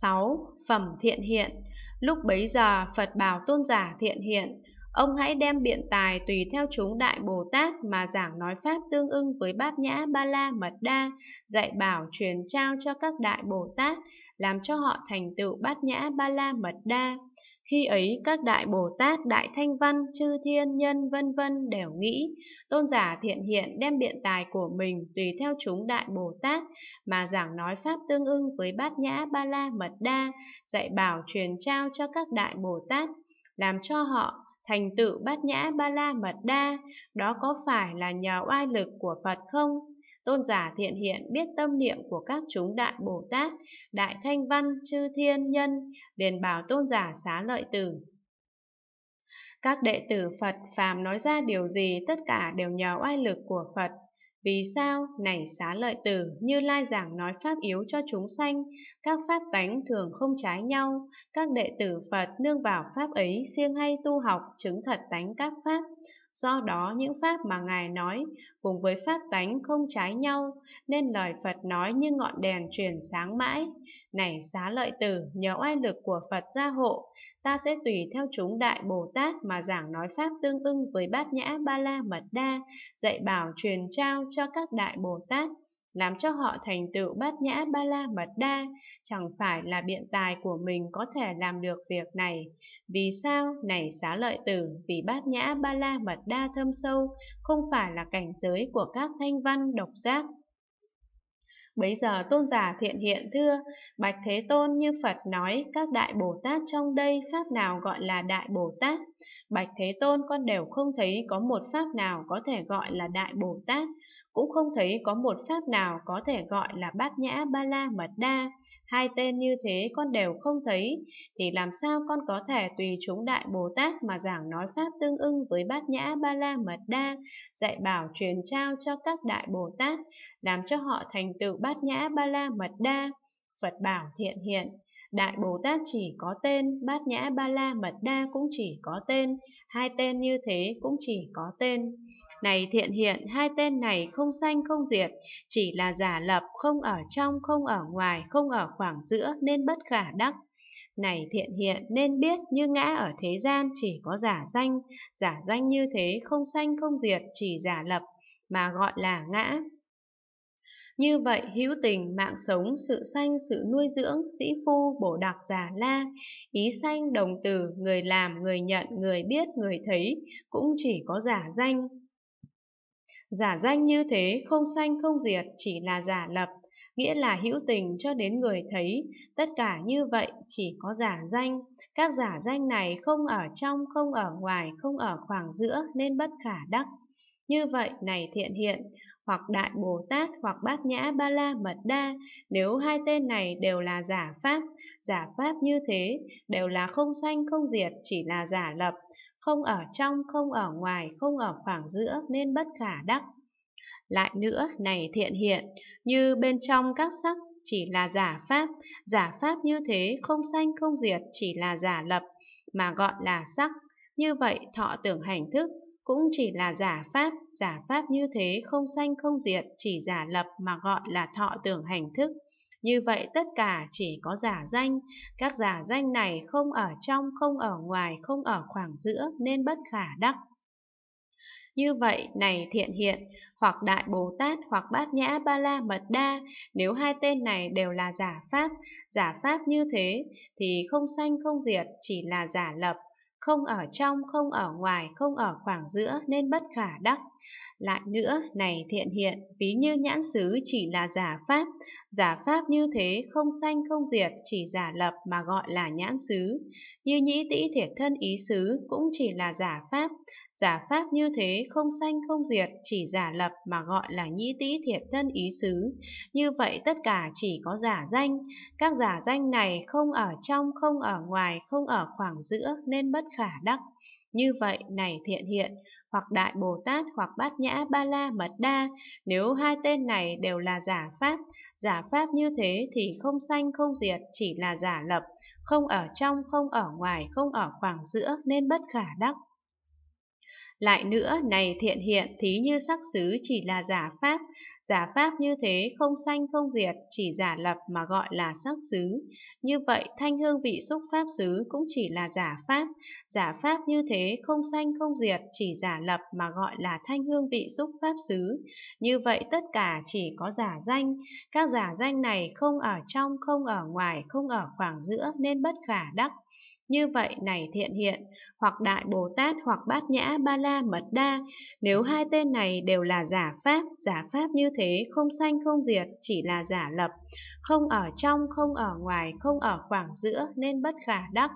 6. Phẩm thiện hiện Lúc bấy giờ Phật bảo tôn giả thiện hiện Ông hãy đem biện tài tùy theo chúng Đại Bồ Tát mà giảng nói Pháp tương ưng với Bát Nhã Ba La Mật Đa, dạy bảo truyền trao cho các Đại Bồ Tát, làm cho họ thành tựu Bát Nhã Ba La Mật Đa. Khi ấy các đại Bồ Tát, đại Thanh Văn, chư thiên nhân vân vân đều nghĩ, tôn giả thiện hiện đem biện tài của mình tùy theo chúng đại Bồ Tát mà giảng nói pháp tương ưng với Bát Nhã Ba La Mật Đa, dạy bảo truyền trao cho các đại Bồ Tát, làm cho họ thành tựu Bát Nhã Ba La Mật Đa, đó có phải là nhờ oai lực của Phật không? Tôn giả thiện hiện biết tâm niệm của các chúng đại Bồ Tát, đại thanh văn, chư thiên nhân, liền bảo tôn giả xá lợi tử. Các đệ tử Phật phàm nói ra điều gì tất cả đều nhờ oai lực của Phật. Vì sao, này xá lợi tử, như Lai giảng nói pháp yếu cho chúng sanh, các pháp tánh thường không trái nhau, các đệ tử Phật nương vào pháp ấy siêng hay tu học, chứng thật tánh các pháp, Do đó những pháp mà Ngài nói cùng với pháp tánh không trái nhau, nên lời Phật nói như ngọn đèn truyền sáng mãi. Này xá lợi tử, nhờ oai lực của Phật gia hộ, ta sẽ tùy theo chúng Đại Bồ Tát mà giảng nói pháp tương ưng với bát nhã ba la mật đa, dạy bảo truyền trao cho các Đại Bồ Tát làm cho họ thành tựu bát nhã ba la mật đa, chẳng phải là biện tài của mình có thể làm được việc này. Vì sao? Này xá lợi tử, vì bát nhã ba la mật đa thâm sâu, không phải là cảnh giới của các thanh văn độc giác. bây giờ tôn giả thiện hiện thưa, Bạch Thế Tôn như Phật nói, các đại Bồ Tát trong đây Pháp nào gọi là đại Bồ Tát? Bạch Thế Tôn con đều không thấy có một Pháp nào có thể gọi là đại Bồ Tát cũng không thấy có một pháp nào có thể gọi là bát nhã ba la mật đa. Hai tên như thế con đều không thấy, thì làm sao con có thể tùy chúng đại Bồ Tát mà giảng nói pháp tương ưng với bát nhã ba la mật đa, dạy bảo truyền trao cho các đại Bồ Tát, làm cho họ thành tựu bát nhã ba la mật đa. Phật bảo thiện hiện, Đại Bồ Tát chỉ có tên, Bát Nhã Ba La Mật Đa cũng chỉ có tên, hai tên như thế cũng chỉ có tên. Này thiện hiện, hai tên này không sanh không diệt, chỉ là giả lập, không ở trong, không ở ngoài, không ở khoảng giữa nên bất khả đắc. Này thiện hiện nên biết như ngã ở thế gian chỉ có giả danh, giả danh như thế không sanh không diệt chỉ giả lập mà gọi là ngã. Như vậy hữu tình mạng sống sự sanh sự nuôi dưỡng sĩ phu bổ đặc giả la ý sanh đồng từ người làm người nhận người biết người thấy cũng chỉ có giả danh Giả danh như thế không sanh không diệt chỉ là giả lập, nghĩa là hữu tình cho đến người thấy, tất cả như vậy chỉ có giả danh. Các giả danh này không ở trong, không ở ngoài, không ở khoảng giữa nên bất khả đắc. Như vậy này thiện hiện, hoặc Đại Bồ Tát hoặc Bát Nhã Ba La Mật Đa, nếu hai tên này đều là giả pháp, giả pháp như thế, đều là không sanh không diệt, chỉ là giả lập, không ở trong, không ở ngoài, không ở khoảng giữa nên bất khả đắc. Lại nữa, này thiện hiện, như bên trong các sắc chỉ là giả pháp, giả pháp như thế không sanh không diệt chỉ là giả lập, mà gọi là sắc. Như vậy thọ tưởng hành thức cũng chỉ là giả pháp, giả pháp như thế không sanh không diệt chỉ giả lập mà gọi là thọ tưởng hành thức. Như vậy tất cả chỉ có giả danh, các giả danh này không ở trong, không ở ngoài, không ở khoảng giữa nên bất khả đắc. Như vậy, này thiện hiện, hoặc Đại Bồ Tát hoặc Bát Nhã Ba La Mật Đa, nếu hai tên này đều là giả Pháp, giả Pháp như thế thì không sanh không diệt, chỉ là giả lập, không ở trong, không ở ngoài, không ở khoảng giữa nên bất khả đắc. Lại nữa, này thiện hiện, ví như nhãn xứ chỉ là giả pháp, giả pháp như thế không sanh không diệt, chỉ giả lập mà gọi là nhãn xứ. Như nhĩ tĩ thiệt thân ý xứ cũng chỉ là giả pháp, giả pháp như thế không sanh không diệt, chỉ giả lập mà gọi là nhĩ tĩ thiệt thân ý xứ. Như vậy tất cả chỉ có giả danh, các giả danh này không ở trong, không ở ngoài, không ở khoảng giữa nên bất khả đắc như vậy này thiện hiện, hoặc Đại Bồ Tát hoặc Bát Nhã Ba La Mật Đa, nếu hai tên này đều là giả Pháp, giả Pháp như thế thì không sanh không diệt, chỉ là giả lập, không ở trong, không ở ngoài, không ở khoảng giữa nên bất khả đắc. Lại nữa, này thiện hiện, thí như sắc xứ chỉ là giả pháp. Giả pháp như thế, không sanh không diệt, chỉ giả lập mà gọi là sắc xứ. Như vậy, thanh hương vị xúc pháp xứ cũng chỉ là giả pháp. Giả pháp như thế, không sanh không diệt, chỉ giả lập mà gọi là thanh hương vị xúc pháp xứ. Như vậy, tất cả chỉ có giả danh. Các giả danh này không ở trong, không ở ngoài, không ở khoảng giữa nên bất khả đắc. Như vậy này thiện hiện, hoặc Đại Bồ Tát hoặc Bát Nhã Ba La Mật Đa, nếu hai tên này đều là giả Pháp, giả Pháp như thế không sanh không diệt, chỉ là giả lập, không ở trong, không ở ngoài, không ở khoảng giữa nên bất khả đắc.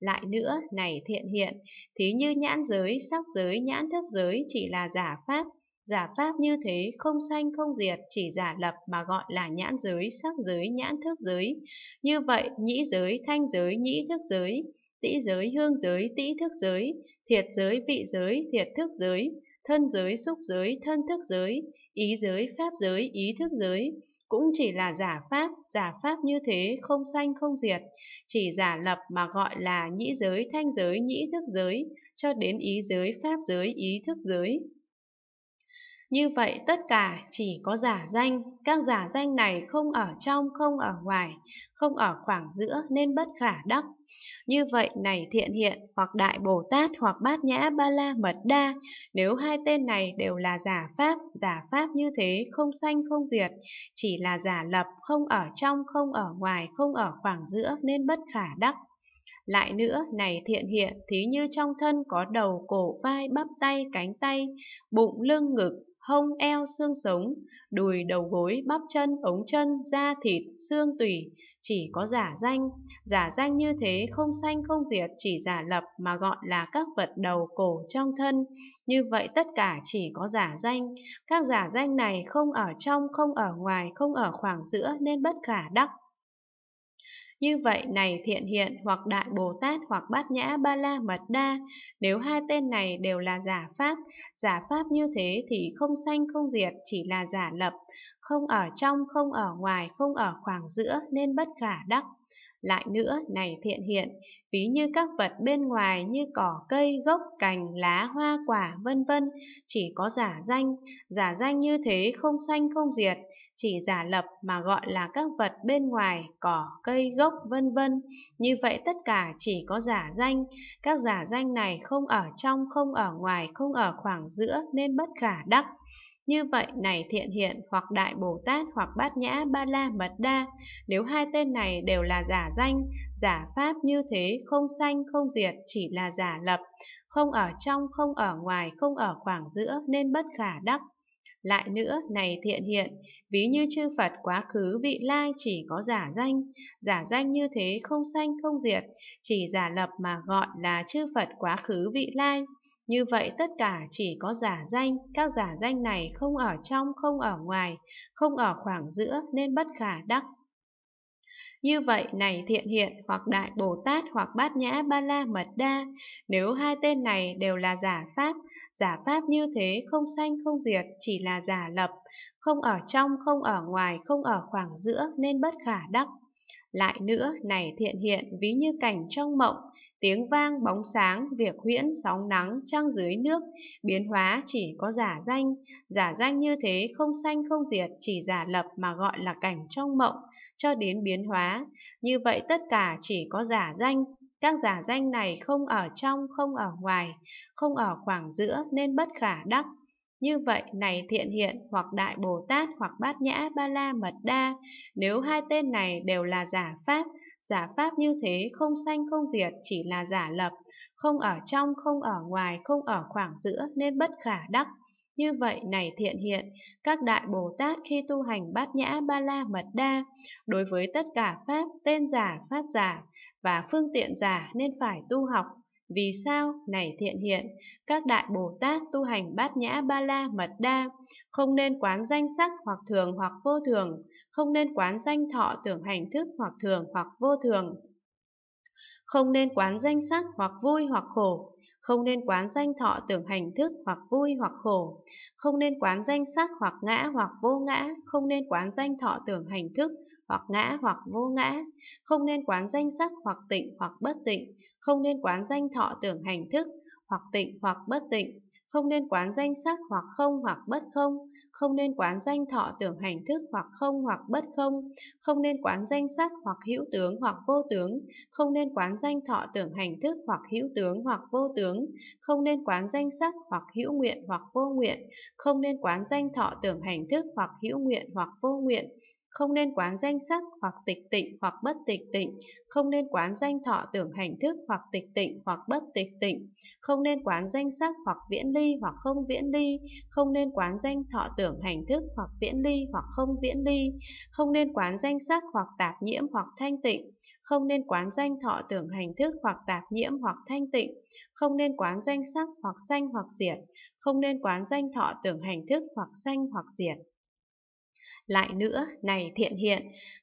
Lại nữa, này thiện hiện, thí như nhãn giới, sắc giới, nhãn thức giới chỉ là giả Pháp, Giả pháp như thế không sanh không diệt chỉ giả lập mà gọi là nhãn giới, sắc giới, nhãn thức giới. Như vậy, nhĩ giới, thanh giới, nhĩ thức giới tĩ giới, hương giới, tĩ thức giới, thiệt giới, vị giới, thiệt thức giới, thân giới, xúc giới, thân thức giới, ý giới, pháp giới, ý thức giới, cũng chỉ là giả pháp, giả pháp như thế không sanh không diệt, chỉ giả lập mà gọi là nhĩ giới, thanh giới, nhĩ thức giới, cho đến ý giới, pháp giới, ý thức giới. Như vậy tất cả chỉ có giả danh, các giả danh này không ở trong, không ở ngoài, không ở khoảng giữa nên bất khả đắc. Như vậy này thiện hiện hoặc đại Bồ Tát hoặc bát nhã ba la mật đa, nếu hai tên này đều là giả pháp, giả pháp như thế không sanh không diệt, chỉ là giả lập, không ở trong, không ở ngoài, không ở khoảng giữa nên bất khả đắc. Lại nữa, này thiện hiện, thí như trong thân có đầu, cổ, vai, bắp tay, cánh tay, bụng, lưng, ngực, hông eo xương sống, đùi đầu gối bắp chân ống chân da thịt xương tủy, chỉ có giả danh, giả danh như thế không sanh không diệt chỉ giả lập mà gọi là các vật đầu cổ trong thân, như vậy tất cả chỉ có giả danh, các giả danh này không ở trong, không ở ngoài, không ở khoảng giữa nên bất khả đắc như vậy này thiện hiện hoặc đại Bồ Tát hoặc bát nhã ba la mật đa, nếu hai tên này đều là giả pháp, giả pháp như thế thì không sanh không diệt chỉ là giả lập, không ở trong, không ở ngoài, không ở khoảng giữa nên bất khả đắc. Lại nữa, này thiện hiện, ví như các vật bên ngoài như cỏ cây, gốc, cành, lá, hoa quả, vân vân, chỉ có giả danh, giả danh như thế không sanh không diệt, chỉ giả lập mà gọi là các vật bên ngoài, cỏ, cây, gốc, vân vân. Như vậy tất cả chỉ có giả danh, các giả danh này không ở trong, không ở ngoài, không ở khoảng giữa nên bất khả đắc. Như vậy này thiện hiện hoặc đại Bồ Tát hoặc bát nhã ba la mật đa, nếu hai tên này đều là giả danh, giả pháp như thế không sanh không diệt chỉ là giả lập, không ở trong không ở ngoài không ở khoảng giữa nên bất khả đắc. Lại nữa, này thiện hiện, ví như chư Phật quá khứ vị lai chỉ có giả danh, giả danh như thế không sanh không diệt, chỉ giả lập mà gọi là chư Phật quá khứ vị lai. Như vậy tất cả chỉ có giả danh, các giả danh này không ở trong, không ở ngoài, không ở khoảng giữa nên bất khả đắc. Như vậy này thiện hiện hoặc đại Bồ Tát hoặc bát nhã ba la mật đa, nếu hai tên này đều là giả pháp, giả pháp như thế không sanh không diệt chỉ là giả lập, không ở trong, không ở ngoài, không ở khoảng giữa nên bất khả đắc. Lại nữa, này thiện hiện, ví như cảnh trong mộng, tiếng vang bóng sáng, việc huyễn sóng nắng, trăng dưới nước, biến hóa chỉ có giả danh. Giả danh như thế không sanh không diệt, chỉ giả lập mà gọi là cảnh trong mộng, cho đến biến hóa. Như vậy tất cả chỉ có giả danh, các giả danh này không ở trong, không ở ngoài, không ở khoảng giữa nên bất khả đắc. Như vậy, này thiện hiện hoặc đại Bồ Tát hoặc bát nhã ba la mật đa, nếu hai tên này đều là giả pháp, giả pháp như thế không sanh không diệt chỉ là giả lập, không ở trong, không ở ngoài, không ở khoảng giữa nên bất khả đắc. Như vậy này thiện hiện, các đại Bồ Tát khi tu hành bát nhã ba la mật đa, đối với tất cả Pháp, tên giả, Pháp giả và phương tiện giả nên phải tu học vì sao, này thiện hiện, các đại Bồ Tát tu hành bát nhã ba la mật đa, không nên quán danh sắc hoặc thường hoặc vô thường, không nên quán danh thọ tưởng hành thức hoặc thường hoặc vô thường, không nên quán danh sắc hoặc vui hoặc khổ, không nên quán danh thọ tưởng hành thức hoặc vui hoặc khổ, không nên quán danh sắc hoặc ngã hoặc vô ngã, không nên quán danh thọ tưởng hành thức hoặc ngã hoặc vô ngã, không nên quán danh sắc hoặc tịnh hoặc bất tịnh, không nên quán danh thọ tưởng hành thức hoặc tịnh hoặc bất tịnh, không nên quán danh sắc hoặc không hoặc bất không, không nên quán danh thọ tưởng hành thức hoặc không hoặc bất không, không nên quán danh sắc hoặc hữu tướng hoặc vô tướng, không nên quán danh thọ tưởng hành thức hoặc hữu tướng hoặc vô tướng, không nên quán danh sắc hoặc hữu nguyện hoặc vô nguyện, không nên quán danh thọ tưởng hành thức hoặc hữu nguyện hoặc vô nguyện, không nên quán danh sắc hoặc tịch tịnh hoặc bất tịch tịnh, không nên quán danh thọ tưởng hành thức hoặc tịch tịnh hoặc bất tịch tịnh, không nên quán danh sắc hoặc viễn ly hoặc không viễn ly, không nên quán danh thọ tưởng hành thức hoặc viễn ly hoặc không viễn ly, không nên quán danh sắc hoặc tạp nhiễm hoặc thanh tịnh, không nên quán danh thọ tưởng hành thức hoặc tạp nhiễm hoặc thanh tịnh, không nên quán danh sắc hoặc sanh hoặc diệt, không nên quán danh thọ tưởng hành thức hoặc sanh hoặc diệt. Lại nữa, này thiện hiện,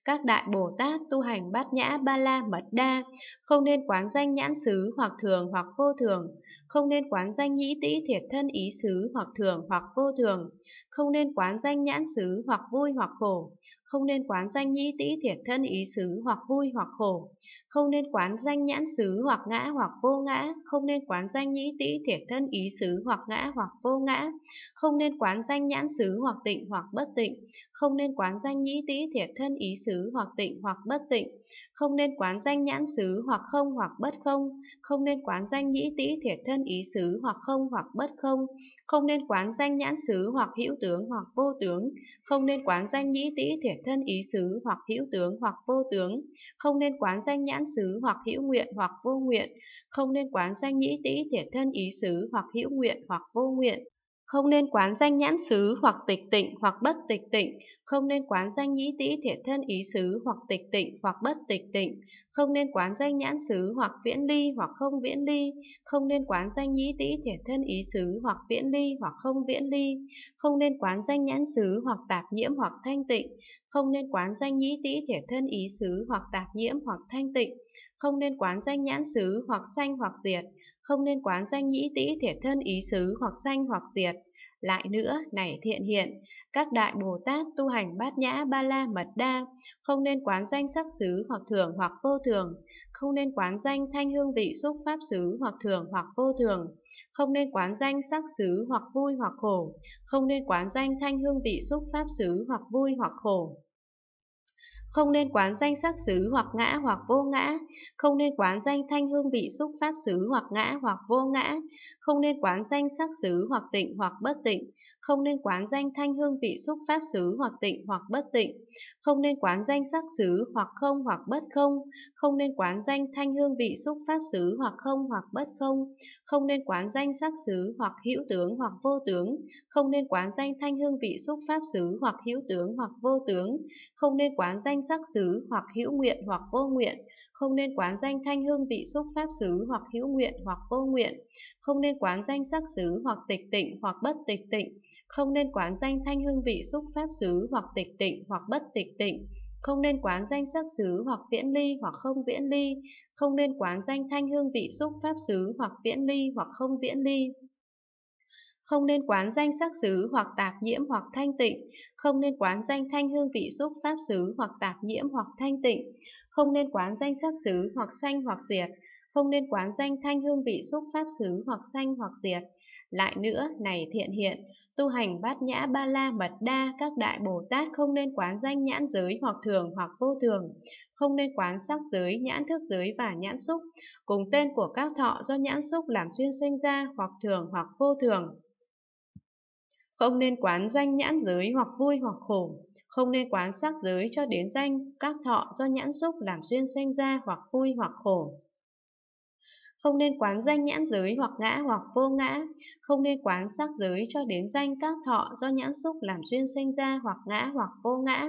các đại Bồ Tát tu hành bát nhã ba la mật đa, không nên quán danh nhãn xứ hoặc thường hoặc vô thường, không nên quán danh nhĩ tĩ thiệt thân ý xứ hoặc thường hoặc vô thường, không nên quán danh nhãn xứ hoặc vui hoặc khổ, không nên quán danh nhĩ tĩ thiệt thân ý xứ hoặc vui hoặc khổ, không nên quán danh nhãn xứ hoặc ngã hoặc vô ngã, không nên quán danh nhĩ tĩ thiệt thân ý xứ hoặc ngã hoặc vô ngã, không nên quán danh nhãn xứ hoặc tịnh hoặc bất tịnh, không không nên quán danh nhĩ tĩ thiệt thân ý xứ hoặc tịnh hoặc bất tịnh, không nên quán danh nhãn xứ hoặc không hoặc bất không, không nên quán danh nhĩ tĩ thiệt thân ý xứ hoặc không hoặc bất không, không nên quán danh nhãn xứ hoặc hữu tướng hoặc vô tướng, không nên quán danh nhĩ tĩ thiệt thân ý xứ hoặc hữu tướng hoặc vô tướng, không nên quán danh nhãn xứ hoặc hữu nguyện hoặc vô nguyện, không nên quán danh nhĩ tĩ thiệt thân ý xứ hoặc hữu nguyện hoặc vô nguyện, không nên quán danh nhãn xứ hoặc tịch tịnh hoặc bất tịch tịnh, không nên quán danh nhĩ tĩ thiệt thân ý xứ hoặc tịch tịnh hoặc bất tịch tịnh, không nên quán danh nhãn xứ hoặc viễn ly hoặc không viễn ly, không nên quán danh nhĩ tĩ thiệt thân ý xứ hoặc viễn ly hoặc không viễn ly, không nên quán danh nhãn xứ hoặc tạp nhiễm hoặc thanh tịnh, không nên quán danh nhĩ tĩ thiệt thân ý xứ hoặc tạp nhiễm hoặc thanh tịnh, không nên quán danh nhãn xứ hoặc sanh hoặc diệt, không nên quán danh nhĩ tĩ thiệt thân ý xứ hoặc sanh hoặc diệt. Lại nữa, này thiện hiện, các đại Bồ Tát tu hành bát nhã ba la mật đa, không nên quán danh sắc xứ hoặc thường hoặc vô thường, không nên quán danh thanh hương vị xúc pháp xứ hoặc thường hoặc vô thường, không nên quán danh sắc xứ hoặc vui hoặc khổ, không nên quán danh thanh hương vị xúc pháp xứ hoặc vui hoặc khổ không nên quán danh sắc xứ hoặc ngã hoặc vô ngã, không nên quán danh thanh hương vị xúc pháp xứ hoặc ngã hoặc vô ngã, không nên quán danh sắc xứ hoặc tịnh hoặc bất tịnh, không nên quán danh thanh hương vị xúc pháp xứ hoặc tịnh hoặc bất tịnh, không nên quán danh sắc xứ hoặc không hoặc bất không, không nên quán danh thanh hương vị xúc pháp xứ hoặc không hoặc bất không, không nên quán danh sắc xứ hoặc hữu tướng hoặc vô tướng, không nên quán danh thanh hương vị xúc pháp xứ hoặc hữu tướng hoặc vô tướng, không nên quán danh sắc xứ hoặc hữu nguyện hoặc vô nguyện, không nên quán danh thanh hương vị xúc pháp xứ hoặc hữu nguyện hoặc vô nguyện, không nên quán danh sắc xứ hoặc tịch tịnh hoặc bất tịch tịnh, không nên quán danh thanh hương vị xúc pháp xứ hoặc tịch tịnh hoặc bất tịch tịnh, không nên quán danh sắc xứ hoặc viễn ly hoặc không viễn ly, không nên quán danh thanh hương vị xúc pháp xứ hoặc viễn ly hoặc không viễn ly không nên quán danh sắc xứ hoặc tạp nhiễm hoặc thanh tịnh, không nên quán danh thanh hương vị xúc pháp xứ hoặc tạp nhiễm hoặc thanh tịnh, không nên quán danh sắc xứ hoặc xanh hoặc diệt, không nên quán danh thanh hương vị xúc pháp xứ hoặc xanh hoặc diệt. Lại nữa, này thiện hiện, tu hành bát nhã ba la mật đa, các đại Bồ Tát không nên quán danh nhãn giới hoặc thường hoặc vô thường, không nên quán sắc giới, nhãn thức giới và nhãn xúc, cùng tên của các thọ do nhãn xúc làm xuyên sinh ra hoặc thường hoặc vô thường. Không nên quán danh nhãn giới hoặc vui hoặc khổ, không nên quán sắc giới cho đến danh các thọ do nhãn xúc làm duyên sanh ra hoặc vui hoặc khổ. Không nên quán danh nhãn giới hoặc ngã hoặc vô ngã, không nên quán sắc giới cho đến danh các thọ do nhãn xúc làm duyên sanh ra hoặc ngã hoặc vô ngã,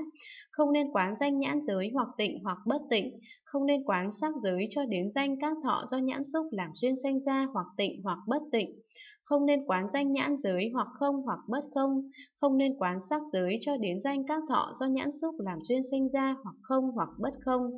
không nên quán danh nhãn giới hoặc tịnh hoặc bất tịnh, không nên quán sắc giới cho đến danh các thọ do nhãn xúc làm duyên sanh ra hoặc tịnh hoặc bất tịnh, không nên quán danh nhãn giới hoặc không hoặc bất không, không nên quán sắc giới cho đến danh các thọ do nhãn xúc làm duyên sinh ra hoặc không hoặc bất không,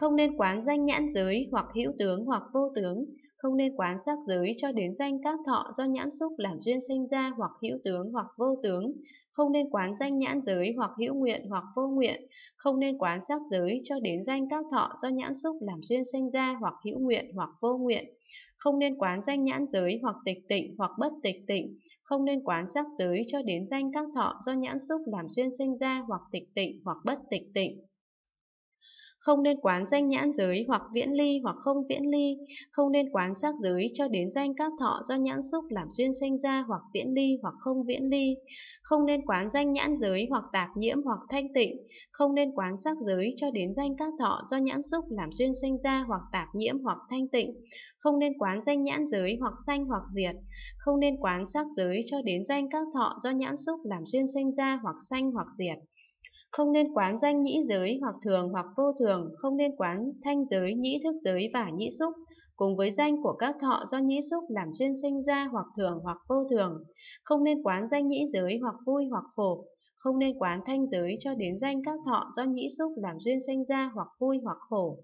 không nên quán danh nhãn giới hoặc hữu tướng hoặc vô tướng, không nên quán sắc giới cho đến danh các thọ do nhãn xúc làm duyên sinh ra hoặc hữu tướng hoặc vô tướng, không nên quán danh nhãn giới hoặc hữu nguyện hoặc vô nguyện, không nên quán sắc giới cho đến danh các thọ do nhãn xúc làm duyên sinh ra hoặc hữu nguyện hoặc vô nguyện, không nên quán danh nhãn giới hoặc tịch tịnh hoặc bất tịch tịnh, không nên quán sắc giới cho đến danh các thọ do nhãn xúc làm duyên sinh ra hoặc tịch tịnh hoặc bất tịch tịnh không nên quán danh nhãn giới hoặc viễn ly hoặc không viễn ly, không nên quán sắc giới cho đến danh các thọ do nhãn xúc làm duyên sinh ra hoặc viễn ly hoặc không viễn ly, không nên quán danh nhãn giới hoặc tạp nhiễm hoặc thanh tịnh, không nên quán sắc giới cho đến danh các thọ do nhãn xúc làm duyên sinh ra hoặc tạp nhiễm hoặc thanh tịnh, không nên quán danh nhãn giới hoặc sanh hoặc diệt, không nên quán sắc giới cho đến danh các thọ do nhãn xúc làm duyên sinh ra hoặc sanh hoặc diệt. Không nên quán danh nhĩ giới hoặc thường hoặc vô thường, không nên quán thanh giới, nhĩ thức giới và nhĩ xúc, cùng với danh của các thọ do nhĩ xúc làm duyên sinh ra hoặc thường hoặc vô thường. Không nên quán danh nhĩ giới hoặc vui hoặc khổ, không nên quán thanh giới cho đến danh các thọ do nhĩ xúc làm duyên sinh ra hoặc vui hoặc khổ.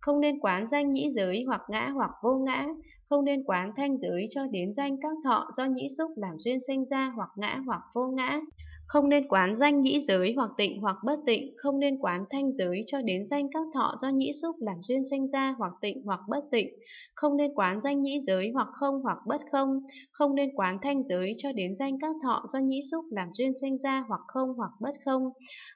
Không nên quán danh nhĩ giới hoặc ngã hoặc vô ngã, không nên quán thanh giới cho đến danh các thọ do nhĩ xúc làm duyên sinh ra hoặc ngã hoặc vô ngã. Không nên quán danh nhĩ giới hoặc tịnh hoặc bất tịnh, không nên quán thanh giới cho đến danh các thọ do nhĩ xúc làm duyên sinh ra hoặc tịnh hoặc bất tịnh, không nên quán danh nhĩ giới hoặc không hoặc bất không, không nên quán thanh giới cho đến danh các thọ do nhĩ xúc làm duyên sinh ra hoặc không hoặc bất không,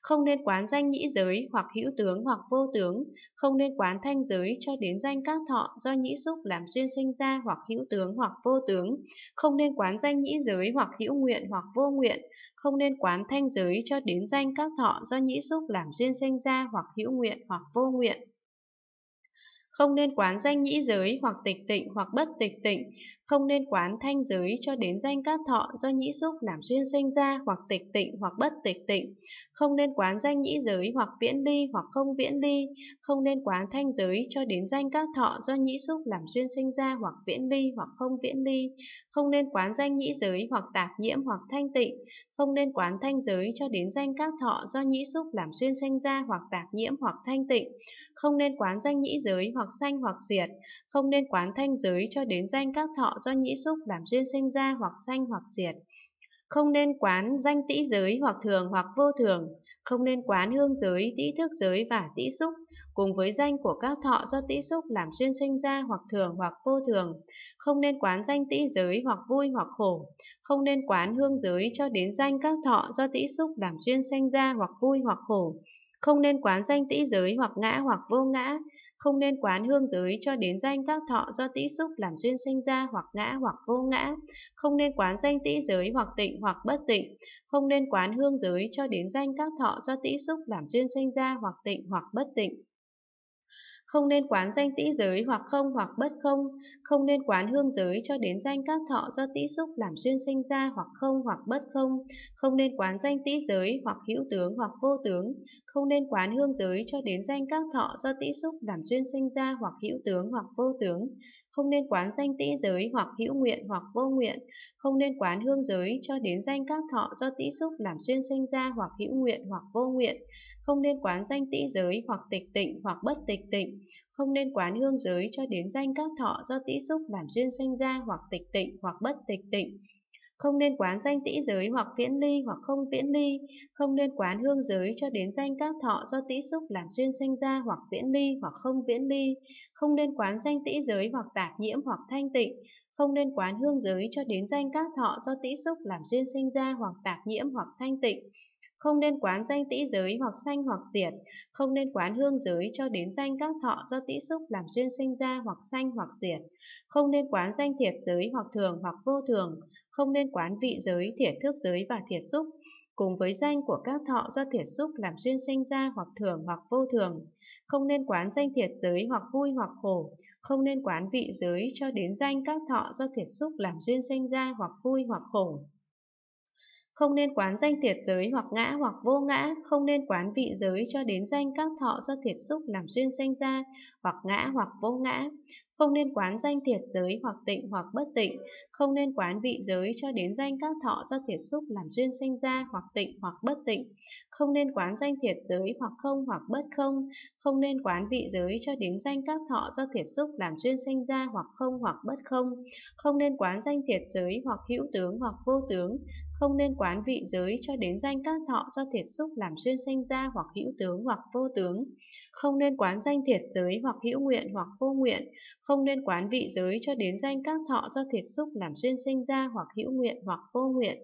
không nên quán danh nhĩ giới hoặc hữu tướng hoặc vô tướng, không nên quán thanh giới cho đến danh các thọ do nhĩ xúc làm duyên sinh ra hoặc hữu tướng hoặc vô tướng, không nên quán danh nhĩ giới hoặc hữu nguyện hoặc vô nguyện, không nên quán thanh giới cho đến danh các thọ do nhĩ xúc làm duyên sinh ra hoặc hữu nguyện hoặc vô nguyện không nên quán danh nhĩ giới hoặc tịch tịnh hoặc bất tịch tịnh, không nên quán thanh giới cho đến danh các thọ do nhĩ xúc làm duyên sinh ra hoặc tịch tịnh hoặc bất tịch tịnh, không nên quán danh nhĩ giới hoặc viễn ly hoặc không viễn ly, không nên quán thanh giới cho đến danh các thọ do nhĩ xúc làm duyên sinh ra hoặc viễn ly hoặc không viễn ly, không nên quán danh nhĩ giới hoặc tạp nhiễm hoặc thanh tịnh, không nên quán thanh giới cho đến danh các thọ do nhĩ xúc làm duyên sinh ra hoặc tạp nhiễm hoặc thanh tịnh, không nên quán danh nhĩ giới hoặc hoặc sanh hoặc diệt, không nên quán thanh giới cho đến danh các thọ do nhĩ xúc làm duyên sinh ra hoặc sanh hoặc diệt. Không nên quán danh tĩ giới hoặc thường hoặc vô thường, không nên quán hương giới, tĩ thức giới và tĩ xúc, cùng với danh của các thọ do tĩ xúc làm duyên sinh ra hoặc thường hoặc vô thường, không nên quán danh tĩ giới hoặc vui hoặc khổ, không nên quán hương giới cho đến danh các thọ do tĩ xúc làm duyên sinh ra hoặc vui hoặc khổ, không nên quán danh tĩ giới hoặc ngã hoặc vô ngã, không nên quán hương giới cho đến danh các thọ do tĩ xúc làm duyên sinh ra hoặc ngã hoặc vô ngã, không nên quán danh tĩ giới hoặc tịnh hoặc bất tịnh, không nên quán hương giới cho đến danh các thọ do tĩ xúc làm duyên sinh ra hoặc tịnh hoặc bất tịnh không nên quán danh tĩ giới hoặc không hoặc bất không, không nên quán hương giới cho đến danh các thọ do tĩ xúc làm duyên sinh ra hoặc không hoặc bất không, không nên quán danh tĩ giới hoặc hữu tướng hoặc vô tướng, không nên quán hương giới cho đến danh các thọ do tĩ xúc làm duyên sinh ra hoặc hữu tướng hoặc vô tướng, không nên quán danh tĩ giới hoặc hữu nguyện hoặc vô nguyện, không nên quán hương giới cho đến danh các thọ do tĩ xúc làm duyên sinh ra hoặc hữu nguyện hoặc vô nguyện, không nên quán danh tĩ giới hoặc tịch tịnh hoặc bất tịch tịnh, không nên quán hương giới cho đến danh các thọ do tĩ xúc làm duyên sanh ra hoặc tịch tịnh hoặc bất tịch tịnh. Không nên quán danh tĩ giới hoặc viễn ly hoặc không viễn ly, không nên quán hương giới cho đến danh các thọ do tĩ xúc làm duyên sanh ra hoặc viễn ly hoặc không viễn ly, không nên quán danh tĩ giới hoặc tạp nhiễm hoặc thanh tịnh, không nên quán hương giới cho đến danh các thọ do tĩ xúc làm duyên sinh ra hoặc tạp nhiễm hoặc thanh tịnh không nên quán danh tĩ giới hoặc sanh hoặc diệt, không nên quán hương giới cho đến danh các thọ do tĩ xúc làm duyên sinh ra hoặc sanh hoặc diệt, không nên quán danh thiệt giới hoặc thường hoặc vô thường, không nên quán vị giới, thiệt thước giới và thiệt xúc, cùng với danh của các thọ do thiệt xúc làm duyên sinh ra hoặc thường hoặc vô thường, không nên quán danh thiệt giới hoặc vui hoặc khổ, không nên quán vị giới cho đến danh các thọ do thiệt xúc làm duyên sinh ra hoặc vui hoặc khổ. Không nên quán danh thiệt giới hoặc ngã hoặc vô ngã, không nên quán vị giới cho đến danh các thọ do thiệt xúc làm duyên sanh ra, hoặc ngã hoặc vô ngã không nên quán danh thiệt giới hoặc tịnh hoặc bất tịnh, không nên quán vị giới cho đến danh các thọ do thiệt xúc làm duyên sinh ra hoặc tịnh hoặc bất tịnh, không nên quán danh thiệt giới hoặc không hoặc bất không, không nên quán vị giới cho đến danh các thọ do thiệt xúc làm duyên sinh ra hoặc không hoặc bất không, không nên quán danh thiệt giới hoặc hữu tướng hoặc vô tướng, không nên quán vị giới cho đến danh các thọ do thiệt xúc làm duyên sinh ra hoặc hữu tướng hoặc vô tướng, không nên quán danh thiệt giới hoặc hữu nguyện hoặc vô nguyện, không nên quán vị giới cho đến danh các thọ do thiệt xúc làm duyên sinh ra hoặc hữu nguyện hoặc vô nguyện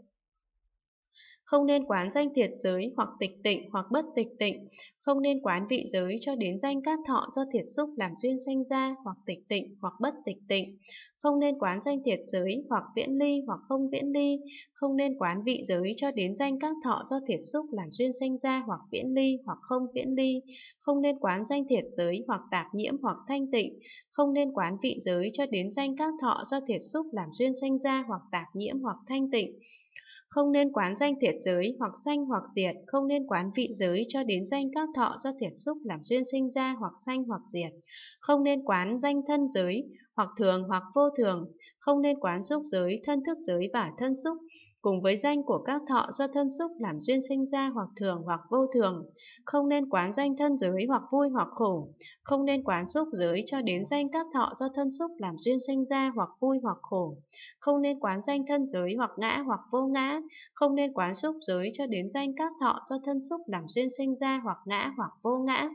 không nên quán danh thiệt giới hoặc tịch tịnh hoặc bất tịch tịnh, không nên quán vị giới cho đến danh các thọ do thiệt xúc làm duyên sanh ra hoặc tịch tịnh hoặc bất tịch tịnh, không nên quán danh thiệt giới hoặc viễn ly hoặc không viễn ly, không nên quán vị giới cho đến danh các thọ do thiệt xúc làm duyên sanh ra hoặc viễn ly hoặc không viễn ly, không nên quán danh thiệt giới hoặc tạp nhiễm hoặc thanh tịnh, không nên quán vị giới cho đến danh các thọ do thiệt xúc làm duyên sanh ra hoặc tạp nhiễm hoặc thanh tịnh, không nên quán danh thiệt giới hoặc sanh hoặc diệt, không nên quán vị giới cho đến danh các thọ do thiệt xúc làm duyên sinh ra hoặc sanh hoặc diệt. Không nên quán danh thân giới, hoặc thường hoặc vô thường, không nên quán xúc giới, thân thức giới và thân xúc, cùng với danh của các thọ do thân xúc làm duyên sinh ra hoặc thường hoặc vô thường, không nên quán danh thân giới hoặc vui hoặc khổ, không nên quán xúc giới cho đến danh các thọ do thân xúc làm duyên sinh ra hoặc vui hoặc khổ, không nên quán danh thân giới hoặc ngã hoặc vô ngã, không nên quán xúc giới cho đến danh các thọ do thân xúc làm duyên sinh ra hoặc ngã hoặc vô ngã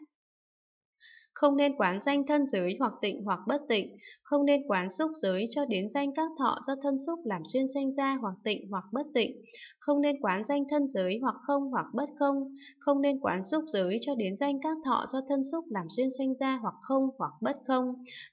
không nên quán danh thân giới hoặc tịnh hoặc bất tịnh, không nên quán xúc giới cho đến danh các thọ do thân xúc làm xuyên sanh ra hoặc tịnh hoặc bất tịnh, không nên quán danh thân giới hoặc không hoặc bất không, không nên quán xúc giới cho đến danh các thọ do thân xúc làm xuyên sanh ra hoặc không hoặc bất không,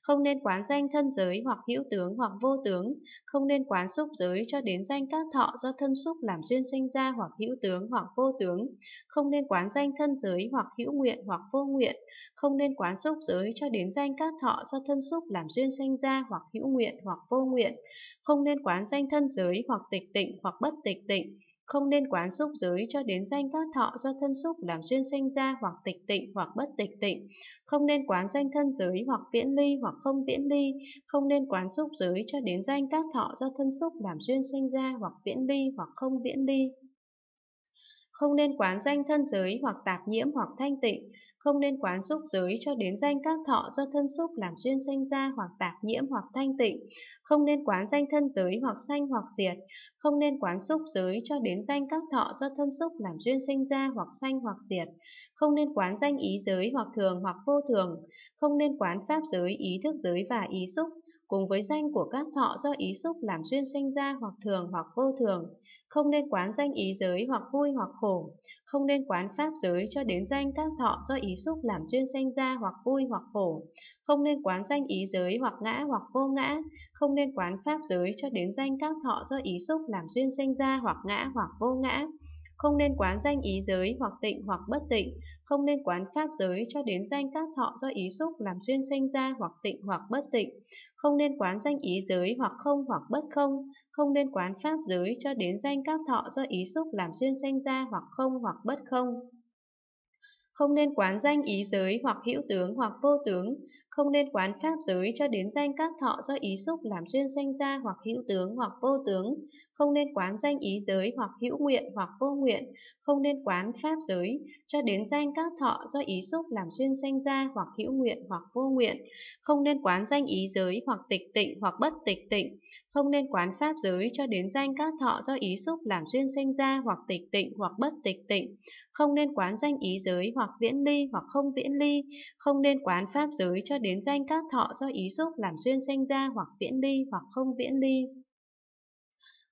không nên quán danh thân giới hoặc hữu tướng hoặc vô tướng, không nên quán xúc giới cho đến danh các thọ do thân xúc làm duyên sanh ra hoặc hữu tướng hoặc vô tướng, không nên quán danh thân giới hoặc hữu nguyện hoặc vô nguyện, không nên quán Quán xúc giới cho đến danh các thọ do thân xúc làm duyên sanh ra hoặc hữu nguyện hoặc vô nguyện, không nên quán danh thân giới hoặc tịch tịnh hoặc bất tịch tịnh, không nên quán xúc giới cho đến danh các thọ do thân xúc làm duyên sinh ra hoặc tịch tịnh hoặc bất tịch tịnh, không nên quán danh thân giới hoặc viễn ly hoặc không viễn ly, không nên quán xúc giới cho đến danh các thọ do thân xúc làm duyên sinh ra hoặc viễn ly hoặc không viễn ly không nên quán danh thân giới hoặc tạp nhiễm hoặc thanh tịnh, không nên quán xúc giới cho đến danh các thọ do thân xúc làm duyên sanh ra hoặc tạp nhiễm hoặc thanh tịnh, không nên quán danh thân giới hoặc sanh hoặc diệt, không nên quán xúc giới cho đến danh các thọ do thân xúc làm duyên sinh ra hoặc sanh hoặc diệt, không nên quán danh ý giới hoặc thường hoặc vô thường, không nên quán pháp giới, ý thức giới và ý xúc, cùng với danh của các thọ do ý xúc làm duyên sinh ra hoặc thường hoặc vô thường, không nên quán danh ý giới hoặc vui hoặc khổ khổ. Không nên quán pháp giới cho đến danh các thọ do ý xúc làm chuyên sanh ra hoặc vui hoặc khổ. Không nên quán danh ý giới hoặc ngã hoặc vô ngã. Không nên quán pháp giới cho đến danh các thọ do ý xúc làm duyên sanh ra hoặc ngã hoặc vô ngã không nên quán danh ý giới hoặc tịnh hoặc bất tịnh, không nên quán pháp giới cho đến danh các thọ do ý xúc làm duyên sinh ra hoặc tịnh hoặc bất tịnh, không nên quán danh ý giới hoặc không hoặc bất không, không nên quán pháp giới cho đến danh các thọ do ý xúc làm duyên sinh ra hoặc không hoặc bất không không nên quán danh ý giới hoặc hữu tướng hoặc vô tướng, không nên quán pháp giới cho đến danh các thọ do ý xúc làm duyên sanh ra hoặc hữu tướng hoặc vô tướng, không nên quán danh ý giới hoặc hữu nguyện hoặc vô nguyện, không nên quán pháp giới cho đến danh các thọ do ý xúc làm duyên sanh ra hoặc hữu nguyện hoặc vô nguyện, không nên quán danh ý giới hoặc tịch tịnh hoặc bất tịch tịnh, không nên quán pháp giới cho đến danh các thọ do ý xúc làm duyên sanh ra hoặc tịch tịnh hoặc bất tịch tịnh, không nên quán danh ý giới hoặc viễn ly hoặc không viễn ly, không nên quán pháp giới cho đến danh các thọ do ý xúc làm duyên sanh ra hoặc viễn ly hoặc không viễn ly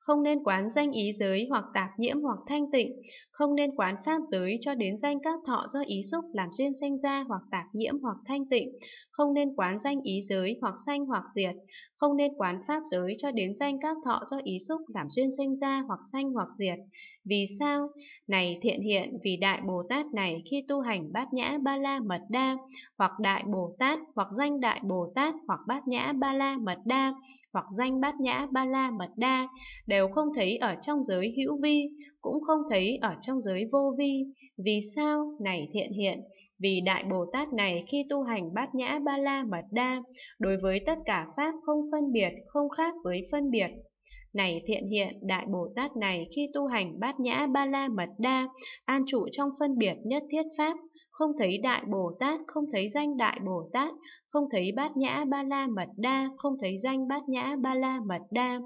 không nên quán danh ý giới hoặc tạp nhiễm hoặc thanh tịnh, không nên quán pháp giới cho đến danh các thọ do ý xúc làm duyên sanh ra hoặc tạp nhiễm hoặc thanh tịnh, không nên quán danh ý giới hoặc sanh hoặc diệt, không nên quán pháp giới cho đến danh các thọ do ý xúc làm duyên sanh ra hoặc sanh hoặc diệt. Vì sao? Này thiện hiện, vì Đại Bồ Tát này khi tu hành bát nhã ba la mật đa, hoặc Đại Bồ Tát, hoặc danh Đại Bồ Tát, hoặc bát nhã ba la mật đa, hoặc danh bát nhã ba la mật đa, Để đều không thấy ở trong giới hữu vi, cũng không thấy ở trong giới vô vi. Vì sao? Này thiện hiện, vì Đại Bồ Tát này khi tu hành bát nhã ba la mật đa, đối với tất cả Pháp không phân biệt, không khác với phân biệt. Này thiện hiện, đại Bồ Tát này khi tu hành bát nhã ba la mật đa, an trụ trong phân biệt nhất thiết pháp, không thấy đại Bồ Tát, không thấy danh đại Bồ Tát, không thấy bát nhã ba la mật đa, không thấy danh bát nhã ba la mật đa.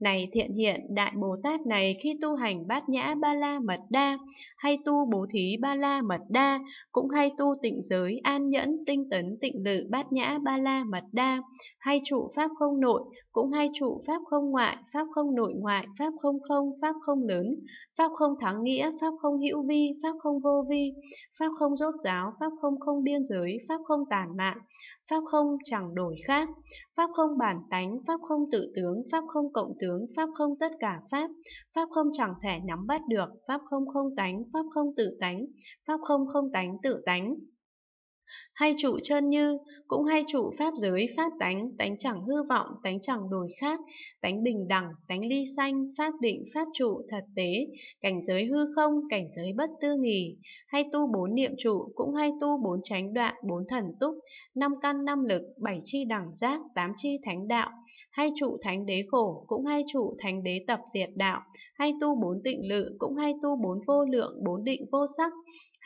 Này thiện hiện, đại Bồ Tát này khi tu hành bát nhã ba la mật đa, hay tu bố thí ba la mật đa, cũng hay tu tịnh giới, an nhẫn, tinh tấn, tịnh lự bát nhã ba la mật đa, hay trụ pháp không nội, cũng hay trụ pháp không ngoại, pháp pháp không nội ngoại, pháp không không, pháp không lớn, pháp không thắng nghĩa, pháp không hữu vi, pháp không vô vi, pháp không rốt giáo, pháp không không biên giới, pháp không tàn mạng pháp không chẳng đổi khác, pháp không bản tánh, pháp không tự tướng, pháp không cộng tướng, pháp không tất cả pháp, pháp không chẳng thể nắm bắt được, pháp không không tánh, pháp không tự tánh, pháp không không tánh tự tánh. Hay trụ chân như, cũng hay trụ pháp giới, pháp tánh, tánh chẳng hư vọng, tánh chẳng đổi khác, tánh bình đẳng, tánh ly sanh, pháp định, pháp trụ, thật tế, cảnh giới hư không, cảnh giới bất tư nghỉ. Hay tu bốn niệm trụ, cũng hay tu bốn chánh đoạn, bốn thần túc, năm căn năm lực, bảy chi đẳng giác, tám chi thánh đạo. Hay trụ thánh đế khổ, cũng hay trụ thánh đế tập diệt đạo, hay tu bốn tịnh lự, cũng hay tu bốn vô lượng, bốn định vô sắc,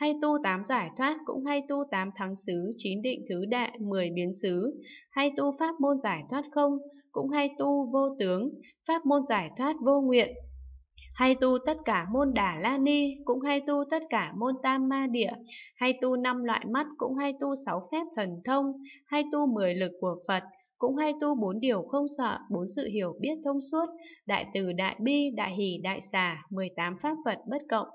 hay tu tám giải thoát cũng hay tu tám thắng xứ, chín định thứ đệ, mười biến xứ, hay tu pháp môn giải thoát không, cũng hay tu vô tướng, pháp môn giải thoát vô nguyện, hay tu tất cả môn đà la ni, cũng hay tu tất cả môn tam ma địa, hay tu năm loại mắt, cũng hay tu sáu phép thần thông, hay tu mười lực của Phật, cũng hay tu bốn điều không sợ, bốn sự hiểu biết thông suốt, đại từ đại bi, đại hỷ đại xả, 18 pháp Phật bất cộng,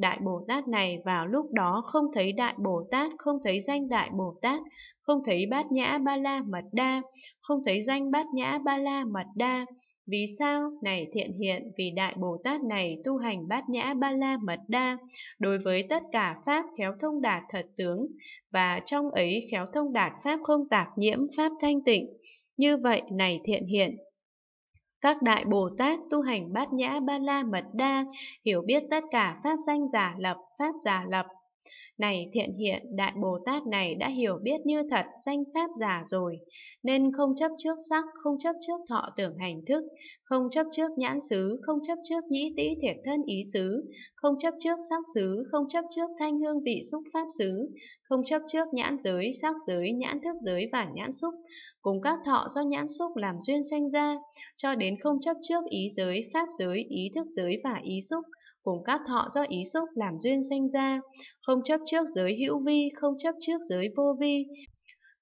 Đại Bồ Tát này vào lúc đó không thấy Đại Bồ Tát, không thấy danh Đại Bồ Tát, không thấy Bát Nhã Ba La Mật Đa, không thấy danh Bát Nhã Ba La Mật Đa. Vì sao? Này thiện hiện, vì Đại Bồ Tát này tu hành bát nhã ba la mật đa, đối với tất cả Pháp khéo thông đạt thật tướng, và trong ấy khéo thông đạt Pháp không tạp nhiễm Pháp thanh tịnh. Như vậy, này thiện hiện, các đại Bồ Tát tu hành bát nhã ba la mật đa, hiểu biết tất cả pháp danh giả lập, pháp giả lập, này thiện hiện, Đại Bồ Tát này đã hiểu biết như thật danh pháp giả rồi, nên không chấp trước sắc, không chấp trước thọ tưởng hành thức, không chấp trước nhãn xứ, không chấp trước nhĩ tĩ thiệt thân ý xứ, không chấp trước sắc xứ, không chấp trước thanh hương vị xúc pháp xứ, không chấp trước nhãn giới, sắc giới, nhãn thức giới và nhãn xúc, cùng các thọ do nhãn xúc làm duyên sanh ra, cho đến không chấp trước ý giới, pháp giới, ý thức giới và ý xúc, cùng các thọ do ý xúc làm duyên sinh ra, không chấp trước giới hữu vi, không chấp trước giới vô vi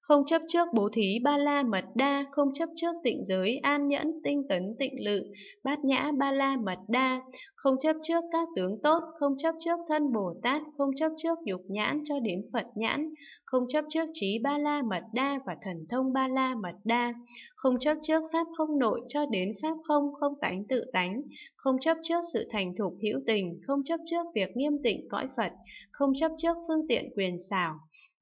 không chấp trước bố thí ba la mật đa, không chấp trước tịnh giới, an nhẫn, tinh tấn, tịnh lự, bát nhã ba la mật đa, không chấp trước các tướng tốt, không chấp trước thân Bồ Tát, không chấp trước dục nhãn cho đến Phật nhãn, không chấp trước trí ba la mật đa và thần thông ba la mật đa, không chấp trước pháp không nội cho đến pháp không, không tánh tự tánh, không chấp trước sự thành thục hữu tình, không chấp trước việc nghiêm tịnh cõi Phật, không chấp trước phương tiện quyền xảo,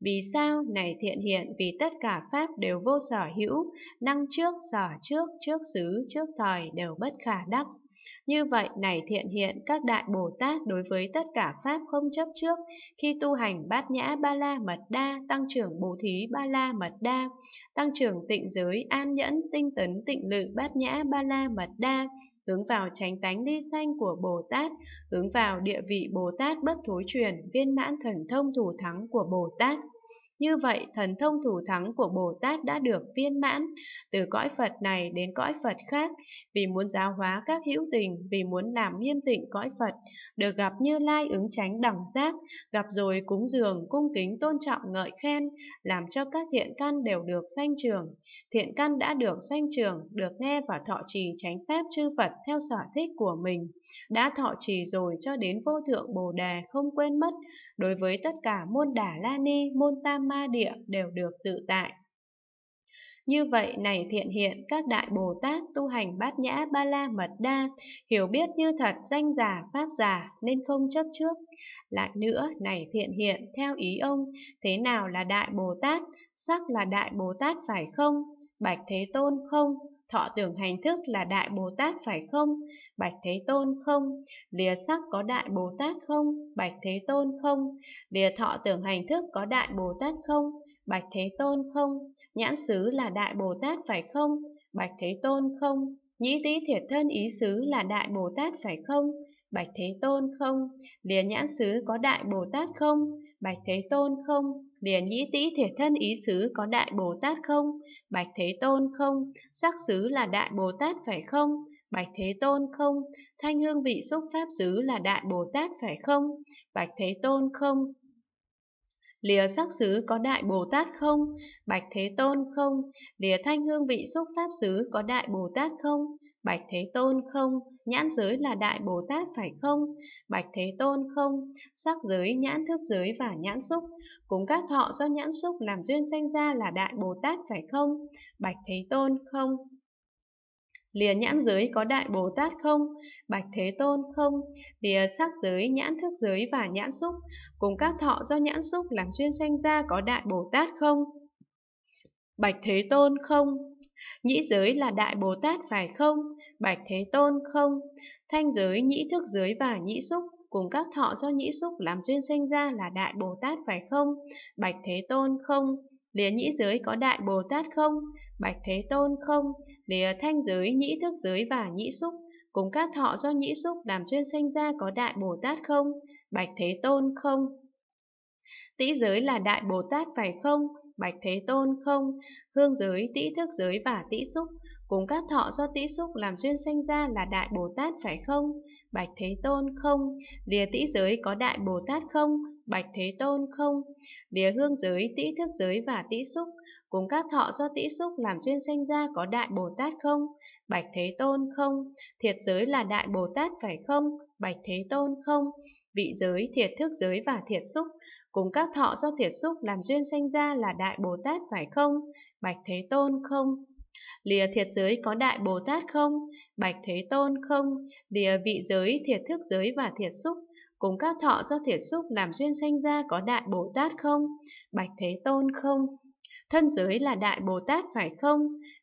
vì sao này thiện hiện vì tất cả pháp đều vô sở hữu, năng trước, sở trước, trước xứ, trước thời đều bất khả đắc. Như vậy, này thiện hiện các đại Bồ Tát đối với tất cả Pháp không chấp trước, khi tu hành bát nhã ba la mật đa, tăng trưởng bố thí ba la mật đa, tăng trưởng tịnh giới, an nhẫn, tinh tấn, tịnh lự bát nhã ba la mật đa, hướng vào tránh tánh ly sanh của Bồ Tát, hướng vào địa vị Bồ Tát bất thối chuyển, viên mãn thần thông thủ thắng của Bồ Tát. Như vậy, thần thông thủ thắng của Bồ Tát đã được viên mãn từ cõi Phật này đến cõi Phật khác, vì muốn giáo hóa các hữu tình, vì muốn làm nghiêm tịnh cõi Phật, được gặp Như Lai ứng tránh đẳng giác, gặp rồi cúng dường, cung kính tôn trọng ngợi khen, làm cho các thiện căn đều được sanh trường. Thiện căn đã được sanh trường, được nghe và thọ trì tránh phép chư Phật theo sở thích của mình, đã thọ trì rồi cho đến vô thượng Bồ Đề không quên mất, đối với tất cả môn Đà La Ni, môn Tam ma địa đều được tự tại. Như vậy này thiện hiện các đại Bồ Tát tu hành bát nhã ba la mật đa, hiểu biết như thật danh giả pháp giả nên không chấp trước. Lại nữa này thiện hiện theo ý ông, thế nào là đại Bồ Tát? Sắc là đại Bồ Tát phải không? Bạch Thế Tôn không? thọ tưởng hành thức là Đại Bồ Tát phải không? Bạch Thế Tôn không, lìa sắc có Đại Bồ Tát không? Bạch Thế Tôn không, lìa thọ tưởng hành thức có Đại Bồ Tát không? Bạch Thế Tôn không, nhãn xứ là Đại Bồ Tát phải không? Bạch Thế Tôn không, nhĩ tý thiệt thân ý xứ là Đại Bồ Tát phải không? Bạch Thế Tôn không, lìa nhãn xứ có Đại Bồ Tát không? Bạch Thế Tôn không, liền nhĩ tĩ thể thân ý xứ có Đại Bồ Tát không? Bạch Thế Tôn không? Sắc xứ là Đại Bồ Tát phải không? Bạch Thế Tôn không? Thanh hương vị xúc pháp xứ là Đại Bồ Tát phải không? Bạch Thế Tôn không? Lìa sắc xứ có Đại Bồ Tát không? Bạch Thế Tôn không? Lìa thanh hương vị xúc pháp xứ có Đại Bồ Tát không? Bạch Thế Tôn không, nhãn giới là Đại Bồ Tát phải không? Bạch Thế Tôn không, sắc giới, nhãn thức giới và nhãn xúc. cùng các thọ do nhãn xúc làm duyên sanh ra là Đại Bồ Tát phải không? Bạch Thế Tôn không, Lìa nhãn giới có đại Bồ Tát không? Bạch Thế Tôn không? Lìa sắc giới, nhãn thức giới và nhãn xúc, cùng các thọ do nhãn xúc làm duyên sanh ra có đại Bồ Tát không? Bạch Thế Tôn không? Nhĩ giới là Đại Bồ Tát phải không? Bạch Thế Tôn không? Thanh giới, nhĩ thức giới và nhĩ xúc cùng các thọ do nhĩ xúc làm duyên sinh ra là Đại Bồ Tát phải không? Bạch Thế Tôn không? Lìa nhĩ giới có Đại Bồ Tát không? Bạch Thế Tôn không? Lìa thanh giới, nhĩ thức giới và nhĩ xúc cùng các thọ do nhĩ xúc làm duyên sinh ra có Đại Bồ Tát không? Bạch Thế Tôn không? Tĩ giới là Đại Bồ Tát phải không? Bạch Thế Tôn không? Hương giới, tĩ thức giới và tĩ xúc. Cùng các thọ do tĩ xúc làm duyên sanh ra là Đại Bồ Tát phải không? Bạch Thế Tôn không? Lìa tĩ giới có Đại Bồ Tát không? Bạch Thế Tôn không? Lìa hương giới, tĩ thức giới và tĩ xúc. Cùng các thọ do tĩ xúc làm duyên sanh ra có Đại Bồ Tát không? Bạch Thế Tôn không? Thiệt giới là Đại Bồ Tát phải không? Bạch Thế Tôn không? vị giới, thiệt thức giới và thiệt xúc, cùng các thọ do thiệt xúc làm duyên sanh ra là Đại Bồ Tát phải không? Bạch Thế Tôn không? Lìa thiệt giới có Đại Bồ Tát không? Bạch Thế Tôn không? Lìa vị giới, thiệt thức giới và thiệt xúc, cùng các thọ do thiệt xúc làm duyên sanh ra có Đại Bồ Tát không? Bạch Thế Tôn không? Thân giới là Đại Bồ Tát phải không?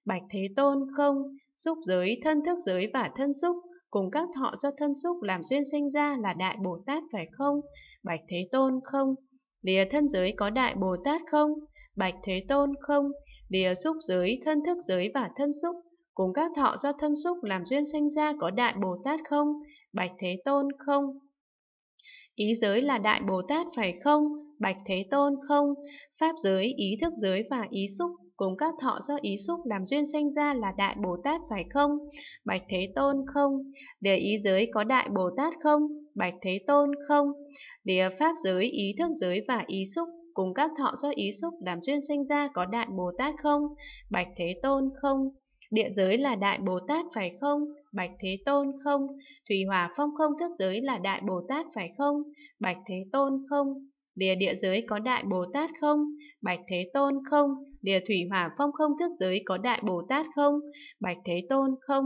Bạch Thế Tôn không? Xúc giới, thân thức giới và thân xúc cùng các thọ do thân xúc làm duyên sinh ra là Đại Bồ Tát phải không? Bạch Thế Tôn không? Lìa thân giới có Đại Bồ Tát không? Bạch Thế Tôn không? Lìa xúc giới, thân thức giới và thân xúc cùng các thọ do thân xúc làm duyên sinh ra có Đại Bồ Tát không? Bạch Thế Tôn không? Ý giới là Đại Bồ Tát phải không? Bạch Thế Tôn không? Pháp giới, ý thức giới và ý xúc cùng các thọ do ý xúc làm duyên sanh ra là Đại Bồ Tát phải không? Bạch Thế Tôn không. Địa ý giới có Đại Bồ Tát không? Bạch Thế Tôn không. Địa pháp giới, ý thức giới và ý xúc cùng các thọ do ý xúc làm duyên sinh ra có đại bồ tát không bạch thế tôn không địa giới là đại bồ tát phải không bạch thế tôn không thủy hòa phong không thức giới là đại bồ tát phải không bạch thế tôn không lìa địa giới có đại Bồ Tát không? Bạch Thế Tôn không? Lìa thủy hỏa phong không thức giới có đại Bồ Tát không? Bạch Thế Tôn không?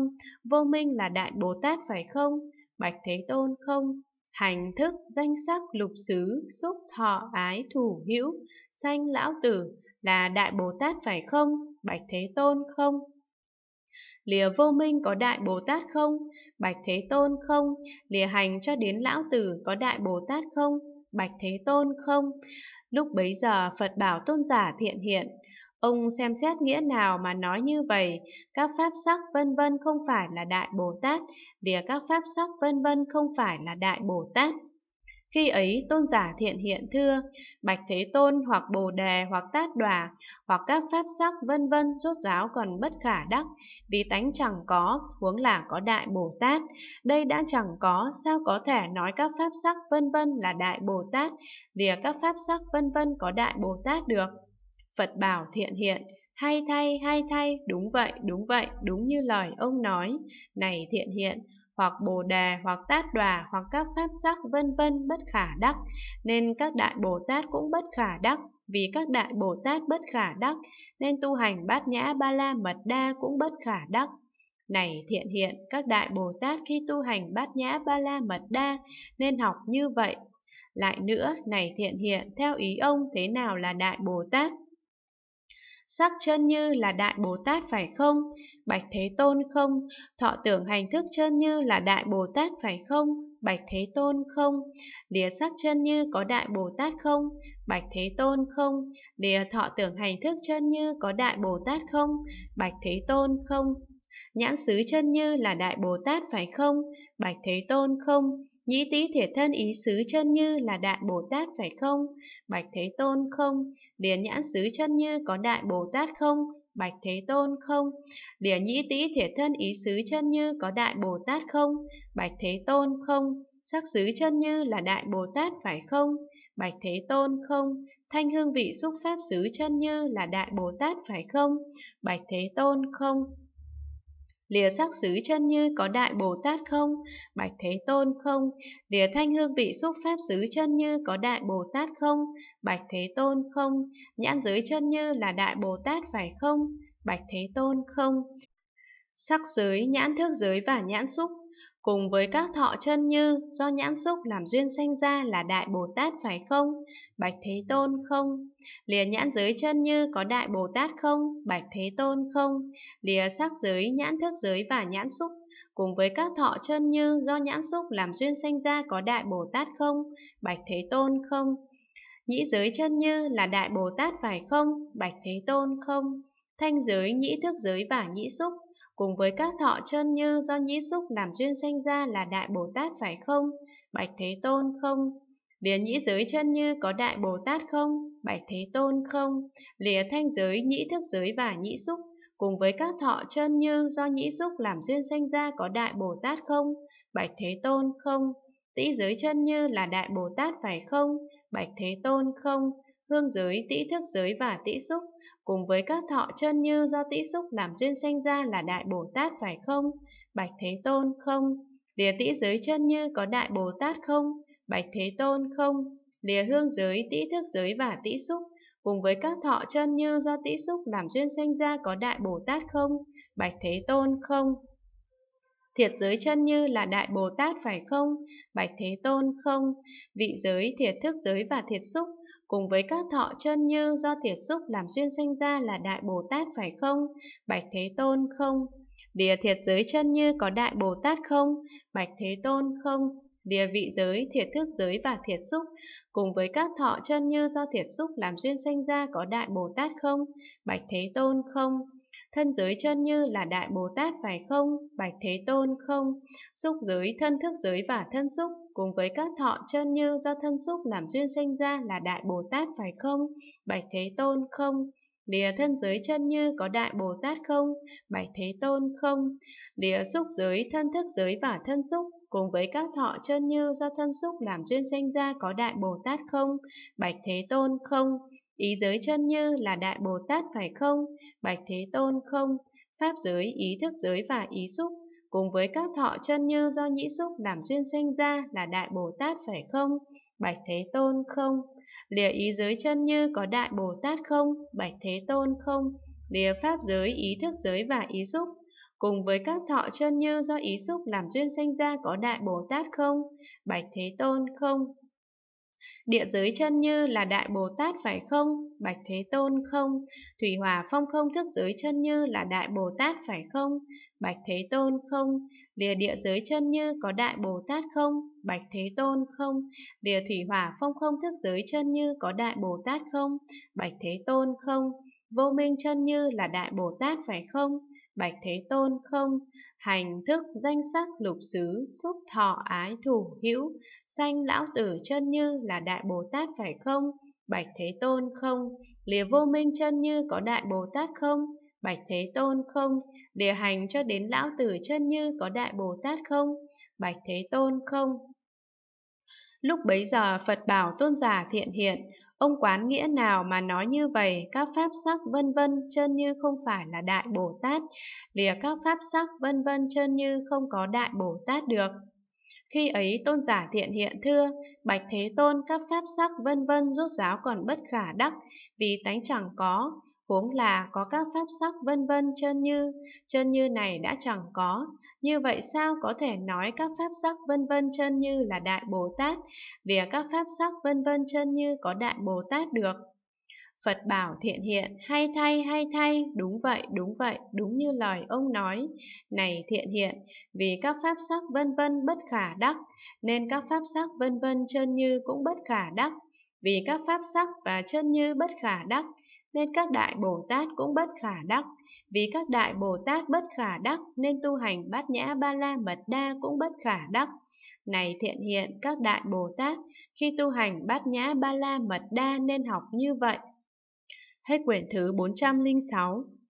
Vô minh là đại Bồ Tát phải không? Bạch Thế Tôn không? Hành thức, danh sắc, lục xứ, xúc, thọ, ái, thủ, hữu, sanh, lão tử là đại Bồ Tát phải không? Bạch Thế Tôn không? Lìa vô minh có đại Bồ Tát không? Bạch Thế Tôn không? Lìa hành cho đến lão tử có đại Bồ Tát không? Bạch Thế Tôn không? Lúc bấy giờ Phật bảo tôn giả thiện hiện, ông xem xét nghĩa nào mà nói như vậy, các pháp sắc vân vân không phải là Đại Bồ Tát, lìa các pháp sắc vân vân không phải là Đại Bồ Tát. Khi ấy tôn giả thiện hiện thưa, Bạch Thế Tôn hoặc Bồ Đề hoặc Tát Đòa hoặc các pháp sắc vân vân rốt giáo còn bất khả đắc, vì tánh chẳng có, huống là có Đại Bồ Tát. Đây đã chẳng có, sao có thể nói các pháp sắc vân vân là Đại Bồ Tát, lìa các pháp sắc vân vân có Đại Bồ Tát được? Phật bảo thiện hiện, hay thay, hay thay, đúng vậy, đúng vậy, đúng như lời ông nói. Này thiện hiện, hoặc Bồ Đề, hoặc Tát Đòa, hoặc các pháp sắc vân vân bất khả đắc, nên các đại Bồ Tát cũng bất khả đắc. Vì các đại Bồ Tát bất khả đắc, nên tu hành bát nhã ba la mật đa cũng bất khả đắc. Này thiện hiện, các đại Bồ Tát khi tu hành bát nhã ba la mật đa nên học như vậy. Lại nữa, này thiện hiện, theo ý ông thế nào là đại Bồ Tát? sắc chân như là đại bồ tát phải không bạch thế tôn không thọ tưởng hành thức chân như là đại bồ tát phải không bạch thế tôn không lìa sắc chân như có đại bồ tát không bạch thế tôn không lìa thọ tưởng hành thức chân như có đại bồ tát không bạch thế tôn không nhãn xứ chân như là đại bồ tát phải không bạch thế tôn không Nhĩ tý thể thân ý xứ chân như là đại Bồ Tát phải không? Bạch Thế Tôn không, lìa nhãn xứ chân như có đại Bồ Tát không? Bạch Thế Tôn không, lìa nhĩ tý thể thân ý xứ chân như có đại Bồ Tát không? Bạch Thế Tôn không, sắc xứ chân như là đại Bồ Tát phải không? Bạch Thế Tôn không, thanh hương vị xúc pháp xứ chân như là đại Bồ Tát phải không? Bạch Thế Tôn không lìa sắc xứ chân như có đại bồ tát không bạch thế tôn không lìa thanh hương vị xúc pháp xứ chân như có đại bồ tát không bạch thế tôn không nhãn giới chân như là đại bồ tát phải không bạch thế tôn không sắc giới nhãn thức giới và nhãn xúc cùng với các thọ chân như do nhãn xúc làm duyên sanh ra là đại bồ tát phải không bạch thế tôn không lìa nhãn giới chân như có đại bồ tát không bạch thế tôn không lìa sắc giới nhãn thức giới và nhãn xúc cùng với các thọ chân như do nhãn xúc làm duyên sanh ra có đại bồ tát không bạch thế tôn không nhĩ giới chân như là đại bồ tát phải không bạch thế tôn không thanh giới, nhĩ thức giới và nhĩ xúc, cùng với các thọ chân như do nhĩ xúc làm duyên sanh ra là Đại Bồ Tát phải không? Bạch Thế Tôn không. Lìa nhĩ giới chân như có Đại Bồ Tát không? Bạch Thế Tôn không. Lìa thanh giới, nhĩ thức giới và nhĩ xúc, cùng với các thọ chân như do nhĩ xúc làm duyên sanh ra có Đại Bồ Tát không? Bạch Thế Tôn không. Tĩ giới chân như là Đại Bồ Tát phải không? Bạch Thế Tôn không hương giới, tĩ thức giới và tĩ xúc, cùng với các thọ chân như do tĩ xúc làm duyên sanh ra là Đại Bồ Tát phải không? Bạch Thế Tôn không. Lìa tĩ giới chân như có Đại Bồ Tát không? Bạch Thế Tôn không. Lìa hương giới, tĩ thức giới và tĩ xúc, cùng với các thọ chân như do tĩ xúc làm duyên sanh ra có Đại Bồ Tát không? Bạch Thế Tôn không thiệt giới chân như là đại bồ tát phải không bạch thế tôn không vị giới thiệt thức giới và thiệt xúc cùng với các thọ chân như do thiệt xúc làm duyên sanh ra là đại bồ tát phải không bạch thế tôn không Địa thiệt giới chân như có đại Bồ Tát không? Bạch Thế Tôn không? Địa vị giới, thiệt thức giới và thiệt xúc cùng với các thọ chân như do thiệt xúc làm duyên sanh ra có đại Bồ Tát không? Bạch Thế Tôn không? Thân giới chân như là Đại Bồ Tát phải không? Bạch Thế Tôn không? Xúc giới, thân thức giới và thân xúc cùng với các thọ chân như do thân xúc làm duyên sinh ra là Đại Bồ Tát phải không? Bạch Thế Tôn không? Lìa thân giới chân như có đại Bồ Tát không? Bạch Thế Tôn không? Lìa xúc giới, thân thức giới và thân xúc cùng với các thọ chân như do thân xúc làm duyên sinh ra có đại Bồ Tát không? Bạch Thế Tôn không? Ý giới chân như là Đại Bồ Tát phải không? Bạch Thế Tôn không? Pháp giới, ý thức giới và ý xúc cùng với các thọ chân như do nhĩ xúc làm duyên sinh ra là Đại Bồ Tát phải không? Bạch Thế Tôn không? Lìa ý giới chân như có Đại Bồ Tát không? Bạch Thế Tôn không? Lìa pháp giới, ý thức giới và ý xúc cùng với các thọ chân như do ý xúc làm duyên sinh ra có Đại Bồ Tát không? Bạch Thế Tôn không? Địa giới chân như là Đại Bồ Tát phải không? Bạch Thế Tôn không. Thủy Hòa Phong không thức giới chân như là Đại Bồ Tát phải không? Bạch Thế Tôn không. Lìa địa giới chân như có Đại Bồ Tát không? Bạch Thế Tôn không. Lìa Thủy Hòa Phong không thức giới chân như có Đại Bồ Tát không? Bạch Thế Tôn không. Vô minh chân như là Đại Bồ Tát phải không? Bạch Thế Tôn không, hành thức danh sắc lục xứ, xúc thọ ái thủ hữu, sanh lão tử chân như là đại Bồ Tát phải không? Bạch Thế Tôn không, lìa vô minh chân như có đại Bồ Tát không? Bạch Thế Tôn không, lìa hành cho đến lão tử chân như có đại Bồ Tát không? Bạch Thế Tôn không, Lúc bấy giờ Phật bảo tôn giả thiện hiện, ông quán nghĩa nào mà nói như vậy, các pháp sắc vân vân chân như không phải là đại Bồ Tát, lìa các pháp sắc vân vân chân như không có đại Bồ Tát được. Khi ấy tôn giả thiện hiện thưa, bạch thế tôn các pháp sắc vân vân rốt giáo còn bất khả đắc, vì tánh chẳng có, Huống là có các pháp sắc vân vân chân như, chân như này đã chẳng có. Như vậy sao có thể nói các pháp sắc vân vân chân như là Đại Bồ Tát, lìa các pháp sắc vân vân chân như có Đại Bồ Tát được? Phật bảo thiện hiện, hay thay, hay thay, đúng vậy, đúng vậy, đúng như lời ông nói. Này thiện hiện, vì các pháp sắc vân vân bất khả đắc, nên các pháp sắc vân vân chân như cũng bất khả đắc. Vì các pháp sắc và chân như bất khả đắc, nên các đại Bồ Tát cũng bất khả đắc. Vì các đại Bồ Tát bất khả đắc nên tu hành bát nhã ba la mật đa cũng bất khả đắc. Này thiện hiện các đại Bồ Tát, khi tu hành bát nhã ba la mật đa nên học như vậy. Hết quyển thứ 406